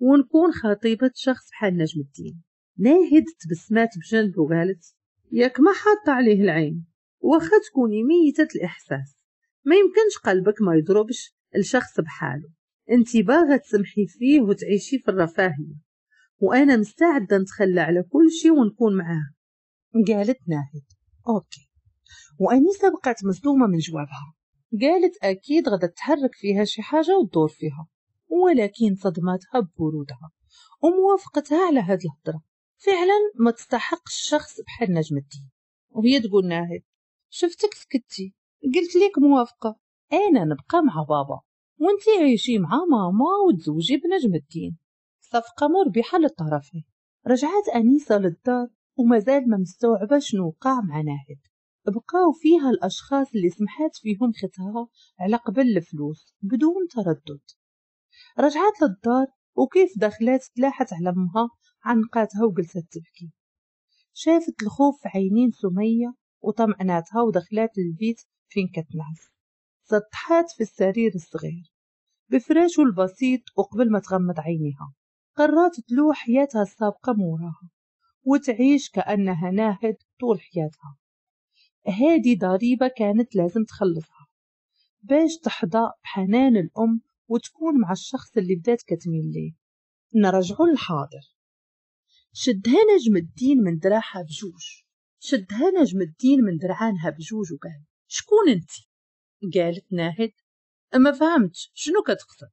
Speaker 1: ونكون خطيبة شخص بحال نجم الدين ناهد تبسمات بجلد وقالت ياك ما حاطة عليه العين واخا تكوني ميتة الإحساس ما يمكنش قلبك ما يضربش لشخص بحاله انت باغا تسمحي فيه وتعيشي في الرفاهية وأنا مستعدة نتخلى على كل شي ونكون معاه قالت ناهد أوكي وأنيسة بقات مصدومة من جوابها قالت أكيد غدا تحرك فيها شي حاجة وتدور فيها ولكن صدمتها ببرودها وموافقتها على هاد الهضرة فعلا ما تستحق شخص بحال نجم الدين وهي تقول ناهد شفتك سكتي قلت ليك موافقة أنا نبقى مع بابا وانتي عيشي مع ماما وتزوجي بنجم الدين صفقة مربحة للطرفين رجعت أنيسة للدار ومازال ما مستوعبة شنو وقع مع ناهد بقاو فيها الأشخاص اللي سمحات فيهم خطها على قبل الفلوس بدون تردد رجعت للدار وكيف دخلت تلاحت على أمها عنقاتها وجلست تبكي شافت الخوف في عينين سمية وطمأناتها ودخلات للبيت فين كتنعس سطحات في السرير الصغير بفراشه البسيط وقبل ما تغمض عينيها قررت تلوح حياتها السابقة موراها وتعيش كأنها ناهد طول حياتها هذه ضريبة كانت لازم تخلصها باش تحظى بحنان الأم وتكون مع الشخص اللي بدات كتميل ليه نرجعو للحاضر شدها نجم الدين من دراعها بجوج شدها نجم الدين من درعانها بجوج وقال شكون انت قالت ناهد ما فهمتش شنو كتقصد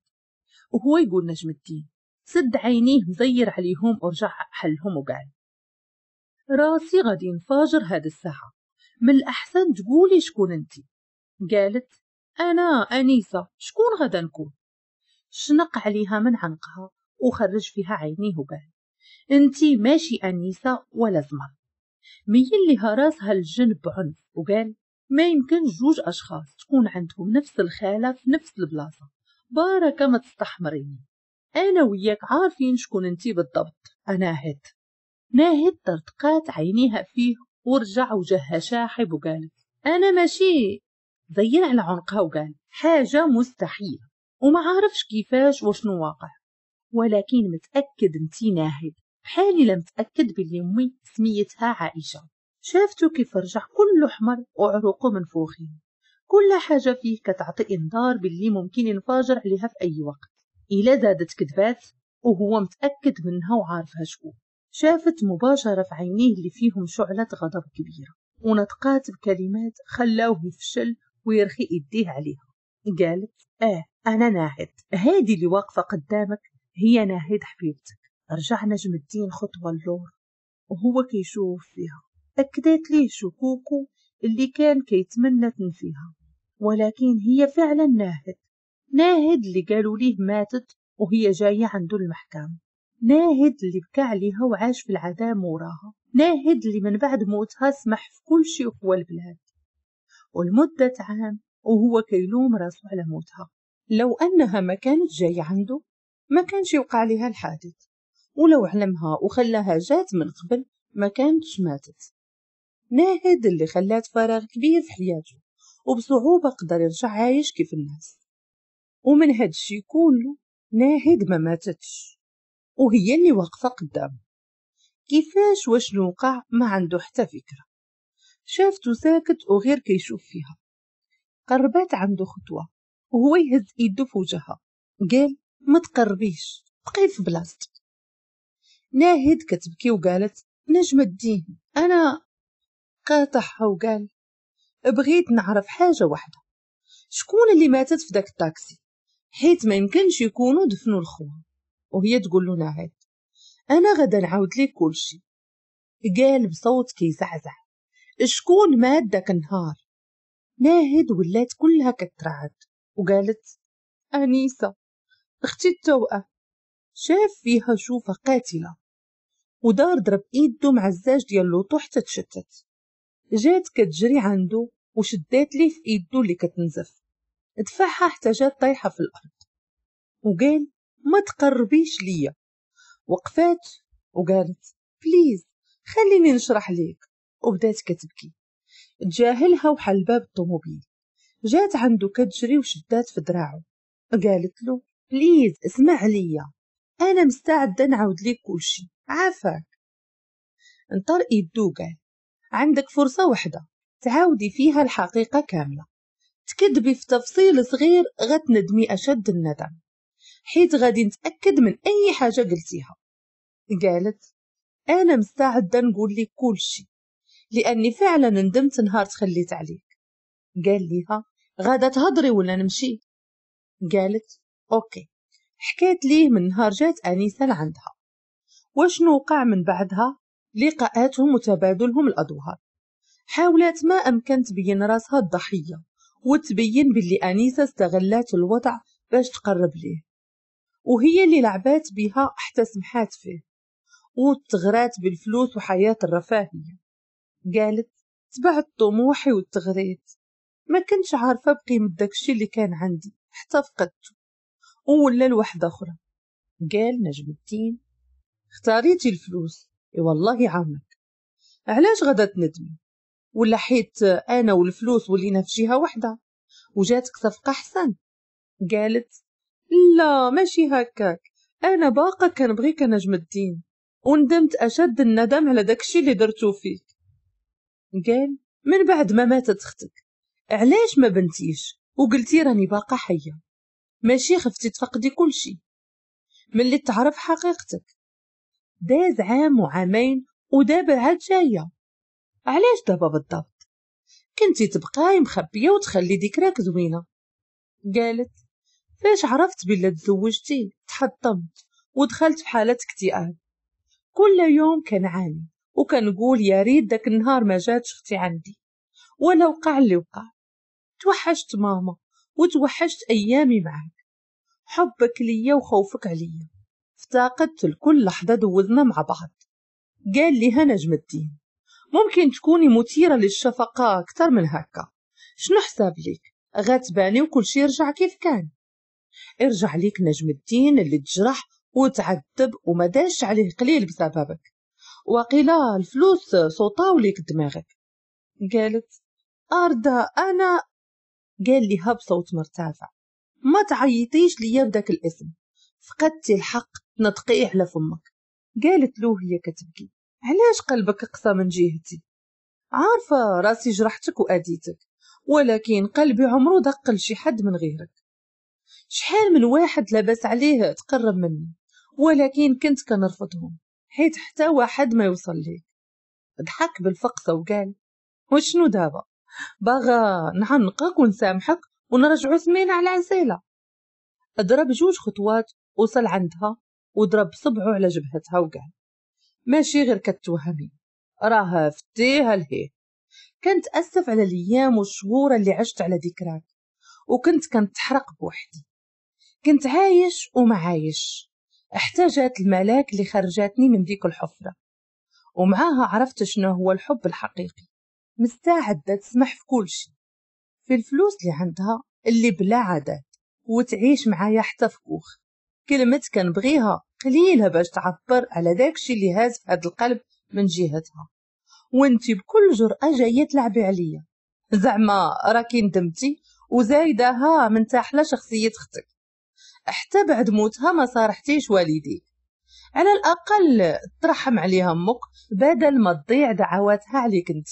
Speaker 1: وهو يقول نجم الدين سد عينيه مزير عليهم ورجع حلهم وقال راسي غادي نفاجر هاد الساعة من الأحسن تقولي شكون أنت قالت أنا أنيسة شكون غدا نكون شنق عليها من عنقها وخرج فيها عينيه وقال أنت ماشي أنيسة ولا زمر ميل لها راسها الجنب بعنف وقال ما يمكن جوج أشخاص تكون عندهم نفس الخالة في نفس البلاصة بارك ما تستحمريني أنا وياك عارفين شكون أنت بالضبط أنا هت ناهد ترتقات عينيها فيه ورجع وجهشاه حب وقال أنا ماشي زين على عنقها وقال حاجة مستحيلة وما عارفش كيفاش وشنو واقع ولكن متأكد انتي ناهد بحالي لم تأكد باللي أمي سميتها عائشة شافتو كيف رجع كله حمر وعروقه منفوخين كل حاجة فيه كتعطي إنذار باللي ممكن ينفجر عليها في أي وقت الى زادت كذبات وهو متأكد منها وعارفها شكون شافت مباشرة في عينيه اللي فيهم شعلة غضب كبيرة ونطقات بكلمات خلاوه يفشل ويرخي إيديه عليها قالت آه أنا ناهد هادي اللي واقفة قدامك هي ناهد حبيبتك رجع نجم الدين خطوة اللور وهو كيشوف فيها أكدت ليه شكوكه اللي كان كيتمنى تنفيها ولكن هي فعلا ناهد ناهد اللي قالوا ليه ماتت وهي جاية عنده المحكمة ناهد اللي بكى عليها وعاش في العذاب موراها ناهد اللي من بعد موتها سمح في كل شيء قوى البلاد ولمدة عام وهو كيلوم راسه على موتها لو أنها ما كانت جاية عنده ما كانش يوقع لها الحادث ولو علمها وخلاها جات من قبل ما كانتش ماتت ناهد اللي خلات فراغ كبير في حياته وبصعوبة قدر يرجع عايش كيف الناس ومن هاد الشي كله ناهد ما ماتتش وهي اللي واقفة قدامه كيفاش واشنو وقع ما عنده حتى فكرة شافته ساكت وغير كيشوف فيها قربات عنده خطوة وهو يهز ايده في وجهها قال ما تقربيش بقي في بلاصتك ناهد كتبكي وقالت نجم الدين انا قاطعها وقال بغيت نعرف حاجة واحدة شكون اللي ماتت في داك الطاكسي حيت ما يمكنش يكونوا دفنوا الخوان وهي تقول له ناهد أنا غدا نعاود لك كل شيء قال بصوت كيزعزع شكون مات داك النهار ناهد ولات كلها كترعد وقالت أنيسة اختي التوأة شاف فيها شوفة قاتلة ودار ضرب ايدو مع الزاج ديال لوطو حتى تشتت جات كتجري عندو وشدات ليه في ايدو اللي كتنزف دفعها حتى جات طايحة في الأرض وقال ما تقربيش ليا وقفات وقالت بليز خليني نشرح ليك وبدات كتبكي تجاهلها وحل باب الطوموبيل جات عنده كتجري وشدات في دراعه قالت له بليز اسمع ليا انا مستعده نعاود ليك كلشي عافاك انطر يدو قال عندك فرصه واحده تعاودي فيها الحقيقه كامله تكذبي في تفصيل صغير غتندمي اشد الندم حيت غادي نتأكد من أي حاجة قلتيها قالت أنا مستعدة نقول لك كل شيء لأني فعلا ندمت نهار تخليت عليك قال ليها غادا تهضري ولا نمشي قالت أوكي حكيت ليه من نهار جات أنيسة لعندها وشنو وقع من بعدها لقاءاتهم وتبادلهم الأدوار حاولت ما أمكن تبين راسها الضحية وتبين باللي أنيسة استغلت الوضع باش تقرب ليه وهي اللي لعبات بها حتى سمحات فيه وتغرات بالفلوس وحياة الرفاهية قالت تبعت طموحي وتغريت ما كنتش عارفة بقيمة داكشي اللي كان عندي حتى فقدته ولا لوحدة أخرى قال نجم الدين اختاريتي الفلوس اي والله عامك علاش غدا تندمي ولا حيت انا والفلوس ولينا في جهه واحده وجاتك صفقه احسن قالت لا ماشي هكاك أنا باقا كان بغيك نجم الدين وندمت أشد الندم على داكشي اللي درتو فيك قال من بعد ما ماتت أختك علاش ما بنتيش وقلتي راني باقا حية ماشي خفتي تفقدي كل شي ملي تعرف حقيقتك داز عام وعامين ودابا عاد جاية علاش دابا بالضبط كنتي تبقاي مخبية وتخلي ذكراك زوينة قالت فاش عرفت بلا تزوجتي تحطمت ودخلت في حالة اكتئاب كل يوم كنعاني وكنقول يا ريت داك النهار ما جاتش اختي عندي ولا وقع اللي وقع توحشت ماما وتوحشت ايامي معك حبك ليا وخوفك عليا افتقدت لكل لحظه دوزنا مع بعض قال لي هنا نجم الدين ممكن تكوني مثيره للشفقه اكثر من هكا شنو حساب ليك غتباني وكل شي رجع كيف كان ارجع ليك نجم الدين اللي تجرح وتعذب وما داش عليه قليل بسببك وقيلا الفلوس سوطاو ليك دماغك قالت أرضى أنا قال هب بصوت مرتفع ما تعيطيش ليا بداك الاسم فقدتي الحق تنطقيه على فمك قالت له هي كتبكي علاش قلبك قسى من جهتي عارفة راسي جرحتك وأديتك ولكن قلبي عمرو دق لشي حد من غيرك شحال من واحد لاباس عليه تقرب مني ولكن كنت كنرفضهم حيت حتى واحد ما يوصل لي ضحك بالفقصة وقال وشنو دابا باغا نعنقك ونسامحك ونرجعو ثمين على عزيلة ضرب جوج خطوات وصل عندها وضرب صبعه على جبهتها وقال ماشي غير كتوهمي راها فتيها لهيه كنت أسف على الأيام والشهور اللي عشت على ذكراك وكنت كنتحرق بوحدي كنت عايش ومعايش احتاجت الملاك اللي خرجتني من ديك الحفرة ومعاها عرفت شنو هو الحب الحقيقي مستعدة تسمح في كل شي في الفلوس اللي عندها اللي بلا عدد وتعيش معايا حتى في كوخ كلمة كنبغيها قليلة باش تعبر على داكشي اللي هاز في هاد القلب من جهتها وانتي بكل جرأة جاية تلعبي عليا زعما راكي ندمتي وزايدها من تحلى شخصية اختك حتى بعد موتها ما صارحتيش والديك على الأقل ترحم عليها أمك بدل ما تضيع دعواتها عليك أنت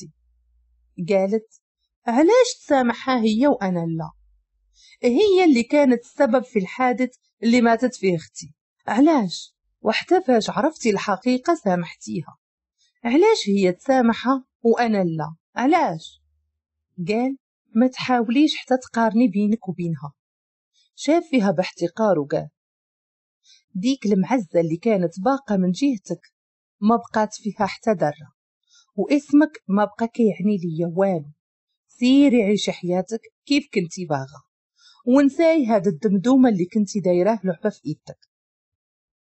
Speaker 1: قالت علاش تسامحها هي وأنا لا هي اللي كانت السبب في الحادث اللي ماتت فيه أختي علاش وحتى فاش عرفتي الحقيقة سامحتيها علاش هي تسامحها وأنا لا علاش قال ما تحاوليش حتى تقارني بينك وبينها شاف فيها باحتقارك ديك المعزة اللي كانت باقة من جهتك ما بقات فيها حتى ذرة واسمك ما بقى كيعني ليا والو سيري عيشي حياتك كيف كنتي باغا ونساي هاد الدمدومة اللي كنتي دايراه لعبة في ايدك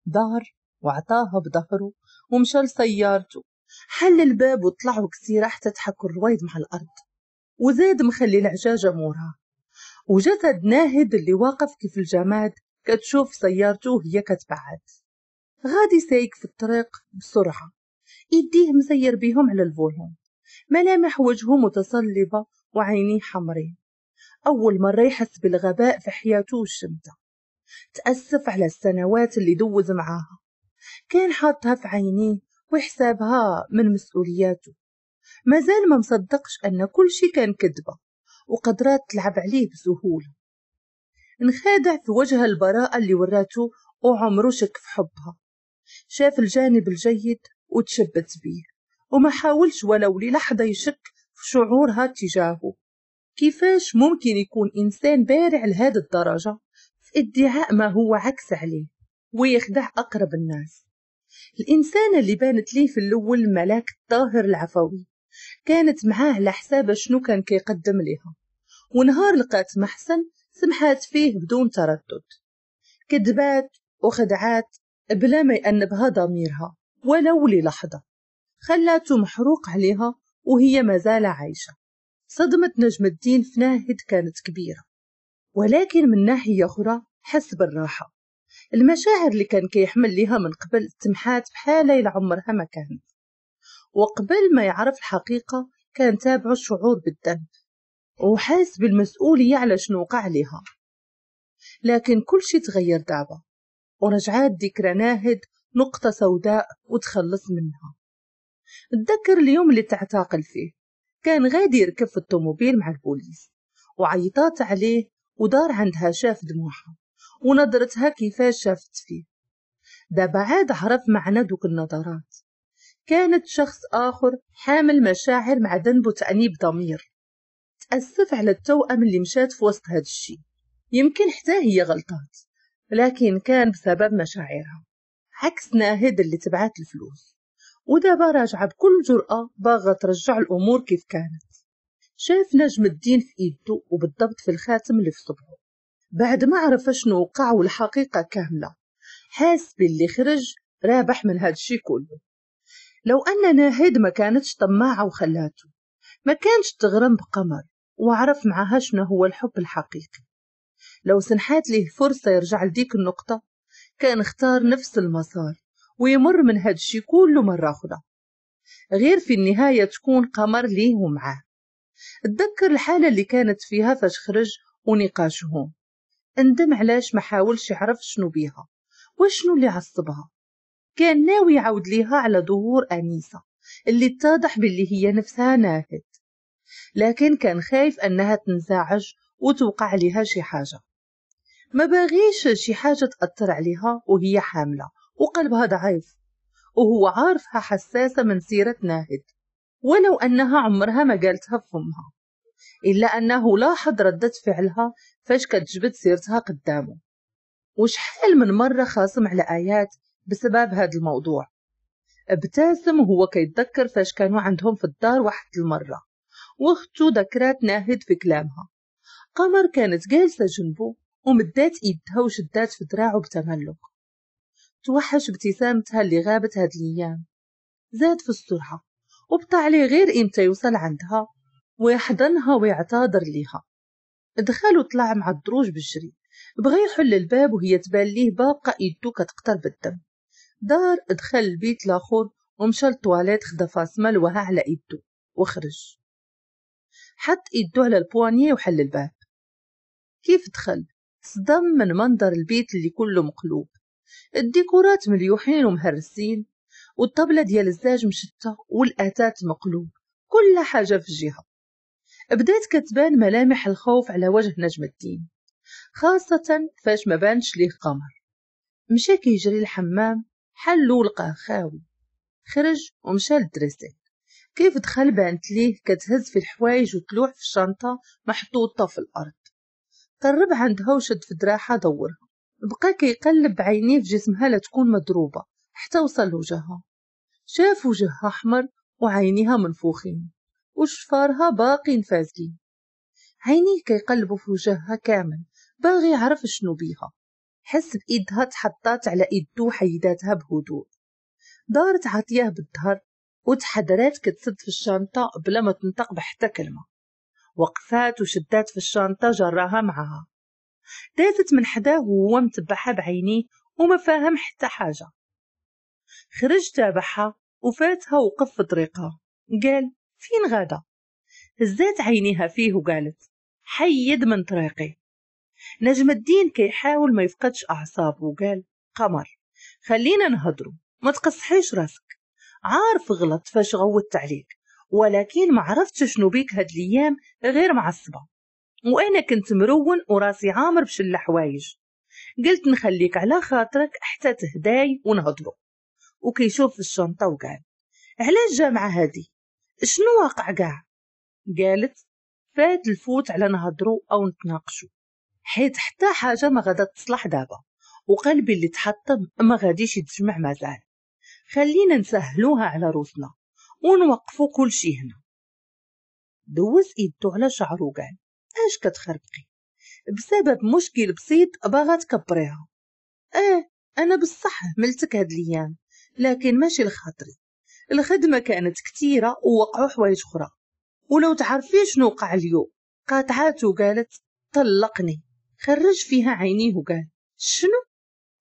Speaker 1: دار وعطاها بظهره ومشى لسيارته حل الباب وطلع وكسيرة حتى تضحك الرويد مع الأرض وزاد مخلي العجاجة مورها وجسد ناهد اللي واقف كيف الجماد كتشوف سيارته وهي كتبعد غادي سايق في الطريق بسرعة يديه مسير بيهم على الفولون ملامح وجهه متصلبة وعينيه حمرين أول مرة يحس بالغباء في حياته الشمتة تأسف على السنوات اللي دوز معاها كان حاطها في عينيه وحسابها من مسؤولياته مازال ما مصدقش أن كل شي كان كذبة وقدرات تلعب عليه بسهولة انخادع في وجه البراءة اللي وراته وعمره شك في حبها شاف الجانب الجيد وتشبت بيه وما حاولش ولو للحظة يشك في شعورها تجاهه كيفاش ممكن يكون إنسان بارع لهذا الدرجة في ادعاء ما هو عكس عليه ويخدع أقرب الناس الإنسانة اللي بانت ليه في الأول ملاك الطاهر العفوي كانت معاه على حساب شنو كان كيقدم ليها ونهار لقات محسن سمحات فيه بدون تردد كذبات وخدعات بلا ما يأنبها ضميرها ولو للحظة خلاته محروق عليها وهي مازال عايشة صدمة نجم الدين في ناهد كانت كبيرة ولكن من ناحية أخرى حس بالراحة المشاعر اللي كان كيحمل ليها من قبل تمحات بحالة إلى عمرها ما كانت وقبل ما يعرف الحقيقة كان تابع الشعور بالذنب وحاس بالمسؤولية على شنو وقع ليها لكن كل شي تغير دابا ورجعات ذكرى ناهد نقطة سوداء وتخلص منها تذكر اليوم اللي تعتاقل فيه كان غادي يركب في الطوموبيل مع البوليس وعيطات عليه ودار عندها شاف دموعها ونظرتها كيفاش شافت فيه دابا عاد عرف معنى دوك النظرات كانت شخص آخر حامل مشاعر مع ذنب وتأنيب ضمير أثت على التوأم اللي مشات في وسط هذا الشيء يمكن حتى هي غلطات لكن كان بسبب مشاعرها عكس ناهد اللي تبعت الفلوس ودابا راجعة بكل جرأة باغا ترجع الأمور كيف كانت شاف نجم الدين في إيده وبالضبط في الخاتم اللي في صبعه بعد ما عرف شنو وقع والحقيقة كاملة حاس باللي خرج رابح من هاد الشي كله لو أن ناهد ما كانتش طماعة وخلاته ما كانش تغرم بقمر وعرف معها شنو هو الحب الحقيقي لو سنحات ليه فرصة يرجع لديك النقطة كان اختار نفس المسار ويمر من هادشي كله مرة أخرى غير في النهاية تكون قمر ليه ومعاه تذكر الحالة اللي كانت فيها فاش خرج ونقاشهم اندم علاش ما حاولش يعرف شنو بيها وشنو اللي عصبها كان ناوي يعود ليها على ظهور أنيسة اللي اتضح باللي هي نفسها ناهد لكن كان خايف أنها تنزعج وتوقع لها شي حاجة ما باغيش شي حاجة تأثر عليها وهي حاملة وقلبها ضعيف وهو عارفها حساسة من سيرة ناهد ولو أنها عمرها ما قالتها فمها إلا أنه لاحظ ردة فعلها فاش كتجبد سيرتها قدامه وشحال من مرة خاصم على آيات بسبب هذا الموضوع ابتسم وهو كيتذكر فاش كانوا عندهم في الدار واحد المرة واخته دكرات ناهد في كلامها قمر كانت جالسة جنبه ومدات إيدها وشدات في دراعه بتملق توحش ابتسامتها اللي غابت هاد الأيام زاد في السرعة عليه غير إمتى يوصل عندها ويحضنها ويعتذر ليها دخل وطلع مع الدروج بالجري بغا يحل الباب وهي تبان ليه باقة إيدو كتقطر بالدم دار دخل البيت لاخور ومشى للطواليت خدا فاسمه لوها على إيدو وخرج حط إيده على البوانية وحل الباب كيف دخل؟ صدم من منظر البيت اللي كله مقلوب الديكورات مليوحين ومهرسين والطبلة ديال الزاج مشتة والأتات مقلوب كل حاجة في جهة بدات كتبان ملامح الخوف على وجه نجم الدين خاصة فاش ما بانش ليه قمر مشى كيجري الحمام حلو لقاه خاوي خرج ومشى للدريسين كيف دخل بنت ليه كتهز في الحوايج وتلوح في الشنطة محطوطة في الأرض قرب عندها وشد في دراعها دورها بقى كيقلب بعينيه في جسمها لتكون مضروبة حتى وصل وجهها شاف وجهها أحمر وعينيها منفوخين وشفارها باقي فازقين عينيه كيقلبوا في وجهها كامل باغي يعرف شنو بيها حس بإيدها تحطات على إيدو حيداتها بهدوء دارت عطياه بالظهر وتحدرات كتسد في الشنطة بلا ما تنطق بحتى كلمة وقفات وشدات في الشنطة جراها معها دازت من حداه وهو متبعها بعينيه وما فاهم حتى حاجة خرج تابعها وفاتها وقف في طريقها قال فين غادة هزات عينيها فيه وقالت حيد من طريقي نجم الدين كيحاول ما يفقدش أعصابه وقال قمر خلينا نهضرو ما تقصحيش راسك عارف غلط فاش غوت عليك ولكن ما عرفتش شنو بيك هاد الايام غير معصبه وانا كنت مرون وراسي عامر بشل حوايج قلت نخليك على خاطرك حتى تهداي ونهضرو وكيشوف الشنطه وقال علاش جامعه هادي شنو واقع قاع قالت فات الفوت على نهضرو او نتناقشو حيت حتى حاجه ما غادا تصلح دابا وقلبي اللي تحطم ما غاديش يتجمع مازال خلينا نسهلوها على روسنا ونوقفوا كل شي هنا دوز ايدو على شعرو قال اش كتخربقي بسبب مشكل بسيط باغا تكبريها اه انا بصح ملتك هاد الايام لكن ماشي لخاطري الخدمه كانت كتيره ووقعوا حوايج اخرى ولو تعرفي شنو وقع اليوم قاطعات وقالت طلقني خرج فيها عينيه وقال شنو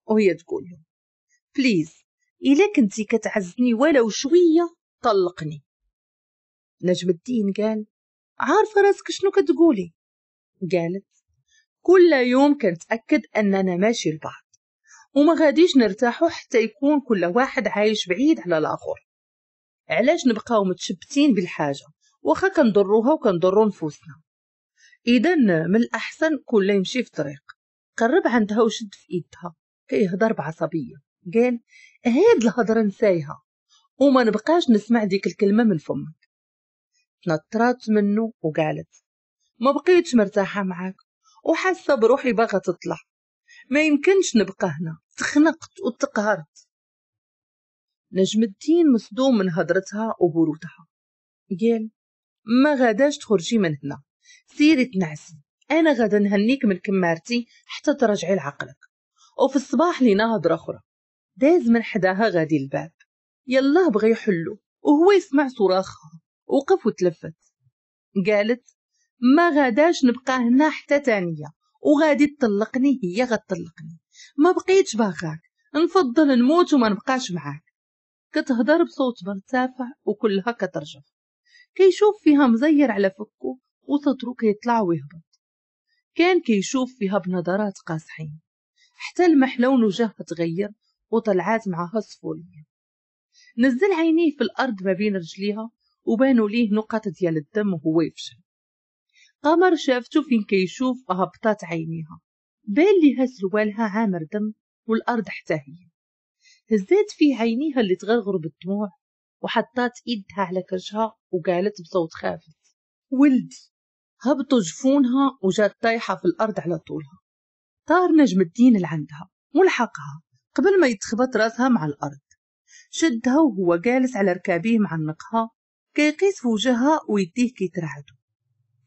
Speaker 1: وهي تقول له بليز إلا كنتي كتعزني ولو شوية طلقني نجم الدين قال عارفة راسك شنو كتقولي قالت كل يوم كنتأكد أننا ماشي لبعض وما غاديش نرتاحو حتى يكون كل واحد عايش بعيد على الآخر علاش نبقاو متشبتين بالحاجة واخا كنضروها وكنضرو نفوسنا إذا من الأحسن كل يمشي في طريق قرب عندها وشد في إيدها كيهضر بعصبية قال هاد الهضرة نسايها وما نبقاش نسمع ديك الكلمة من فمك تنطرات منه وقالت ما بقيتش مرتاحة معاك وحاسة بروحي باغا تطلع ما يمكنش نبقى هنا تخنقت وتقهرت نجم الدين مصدوم من هضرتها وبرودها قال ما غاداش تخرجي من هنا سيري تنعسي انا غادا نهنيك من كمارتي حتى ترجعي لعقلك وفي الصباح لينا هضره اخرى داز من حداها غادي الباب يلاه بغا يحلو وهو يسمع صراخها وقف وتلفت قالت ما غاداش نبقى هنا حتى تانية وغادي تطلقني هي غتطلقني ما بقيتش باغاك نفضل نموت وما نبقاش معاك كتهضر بصوت مرتفع وكلها كترجف كيشوف فيها مزير على فكو وصدرو كيطلع ويهبط كان كيشوف فيها بنظرات قاصحين حتى المحلون وجهها تغير وطلعات معها صفورية نزل عينيه في الأرض ما بين رجليها وبانوا ليه نقط ديال الدم وهو يفشل قمر شافته فين كيشوف هبطات عينيها بان ليها سروالها عامر دم والأرض حتى هي هزات في عينيها اللي تغرغر بالدموع وحطات إيدها على كرشها وقالت بصوت خافت ولدي هبطوا جفونها وجات طايحة في الأرض على طولها طار نجم الدين لعندها ملحقها قبل ما يتخبط راسها مع الأرض شدها وهو جالس على ركابيه مع النقها كيقيس في وجهها ويديه كي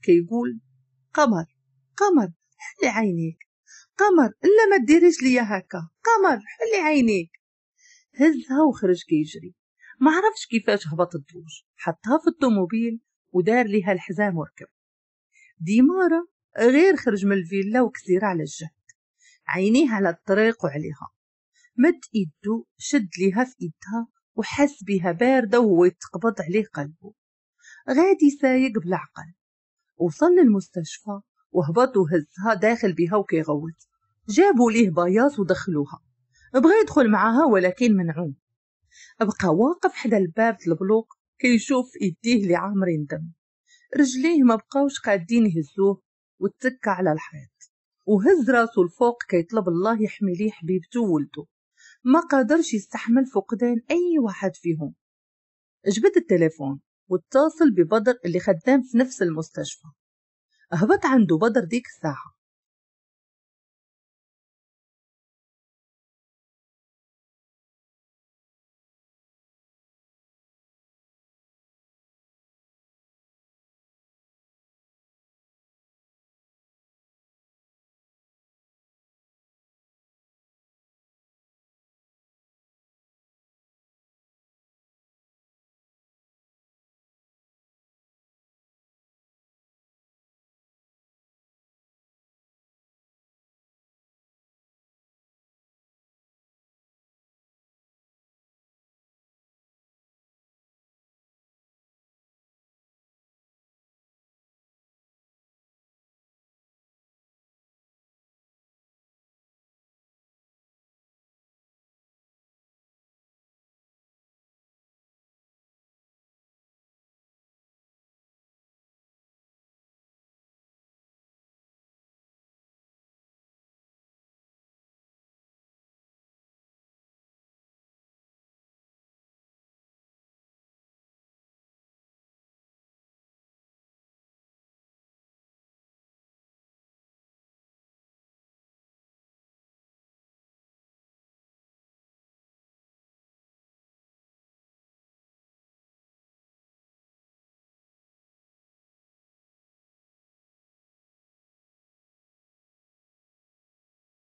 Speaker 1: كيقول قمر قمر حلي عينيك قمر إلا ما تديريش ليا هكا قمر حلي عينيك هزها وخرج كيجري ما عرفش كيفاش هبط الدوج حطها في الطوموبيل ودار ليها الحزام وركب ديمارة غير خرج من الفيلا وكثير على الجهد عينيه على الطريق وعليها مد ايدو شد ليها في إيدها وحس بها باردة وهو يتقبض عليه قلبه غادي سايق بالعقل وصل للمستشفى وهبط وهزها داخل بها وكيغوت جابوا ليه باياس ودخلوها بغى يدخل معاها ولكن منعوه بقى واقف حدا الباب البلوك كيشوف ايديه اللي عامرين دم رجليه ما بقاوش قادين يهزوه وتكى على الحيط وهز راسو الفوق كيطلب الله يحمي ليه حبيبته وولده ما قادرش يستحمل فقدان أي واحد فيهم جبد التليفون واتصل ببدر اللي خدام في نفس المستشفى هبط عنده بدر ديك الساعة